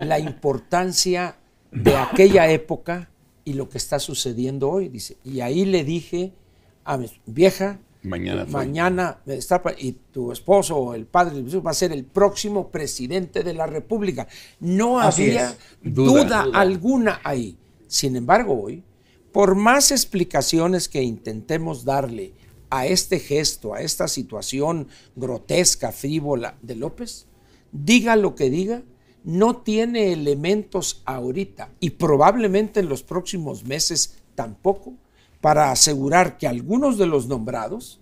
la importancia de aquella época y lo que está sucediendo hoy, dice. Y ahí le dije a mi vieja, mañana, mañana y tu esposo o el padre va a ser el próximo presidente de la República. No había duda alguna ahí. Sin embargo, hoy, por más explicaciones que intentemos darle a este gesto, a esta situación grotesca, frívola de López, diga lo que diga, no tiene elementos ahorita y probablemente en los próximos meses tampoco para asegurar que algunos de los nombrados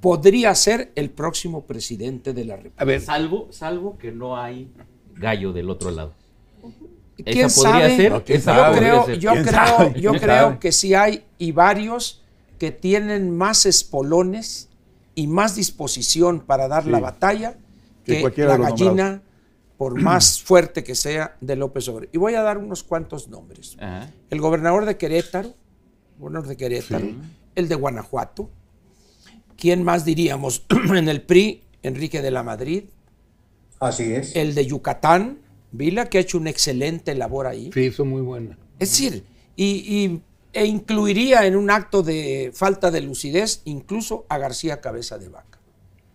podría ser el próximo presidente de la República. A ver, salvo, salvo que no hay gallo del otro lado. ¿Quién ser. Yo creo, que sí hay y varios que tienen más espolones y más disposición para dar la batalla que, la gallina por más fuerte que sea, de López Obrador. Y voy a dar unos cuantos nombres. El gobernador de Querétaro, de Querétaro, el de Guanajuato, ¿quién más diríamos? en el PRI, Enrique de la Madrid. Así es. El de Yucatán, Vila, que ha hecho una excelente labor ahí. Sí, hizo muy buena. Es decir, y, e incluiría en un acto de falta de lucidez incluso a García Cabeza de Vaca.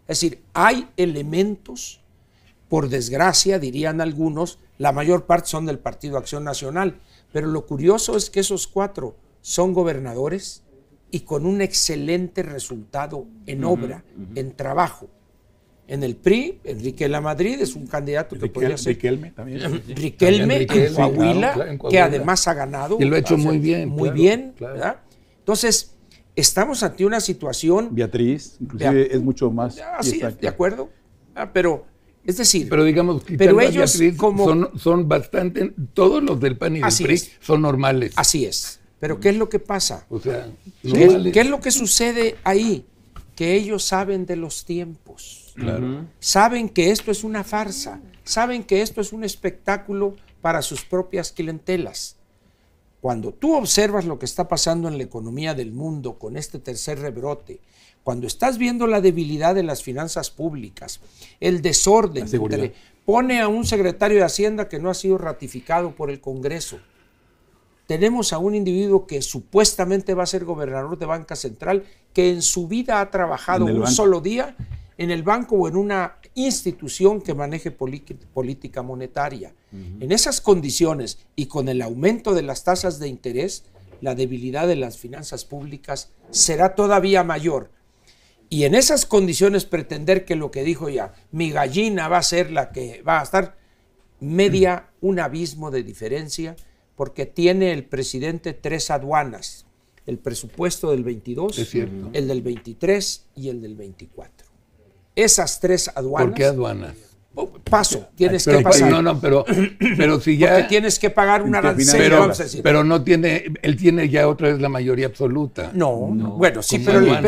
Es decir, hay elementos por desgracia, dirían algunos, la mayor parte son del Partido Acción Nacional, pero lo curioso es que esos cuatro son gobernadores y con un excelente resultado en obra, en trabajo. En el PRI, Enrique La Madrid es un candidato que podría ser. Riquelme también. también en, Coahuila, que además ha ganado. Y lo ha hecho muy bien. Muy bien, Entonces, estamos ante una situación. Beatriz, inclusive es mucho más. Ah, sí, de acuerdo. Ah, pero es decir, pero digamos, pero ellos son, bastante, todos los del PAN y del son normales. Así es. Pero ¿qué es lo que pasa? O sea, ¿Qué, ¿Qué, es lo que sucede ahí? Que ellos saben de los tiempos. Claro. Saben que esto es una farsa. Saben que esto es un espectáculo para sus propias clientelas. Cuando tú observas lo que está pasando en la economía del mundo con este tercer rebrote, cuando estás viendo la debilidad de las finanzas públicas, el desorden, pone a un secretario de Hacienda que no ha sido ratificado por el Congreso. Tenemos a un individuo que supuestamente va a ser gobernador de Banca Central, que en su vida ha trabajado un solo día en el banco o en una institución que maneje política monetaria. En esas condiciones y con el aumento de las tasas de interés, la debilidad de las finanzas públicas será todavía mayor. Y en esas condiciones pretender que lo que dijo ya, mi gallina va a ser la que va a estar media mm. un abismo de diferencia, porque tiene el presidente tres aduanas, el presupuesto del 22, el del 23 y el del 24 esas tres aduanas. ¿Por qué aduanas? Oh, paso, tienes que pasar. No, no, pero, si ya. tienes que pagar una arancel, pero, Pero no tiene, él tiene ya otra vez la mayoría absoluta. No, no bueno, sí, pero.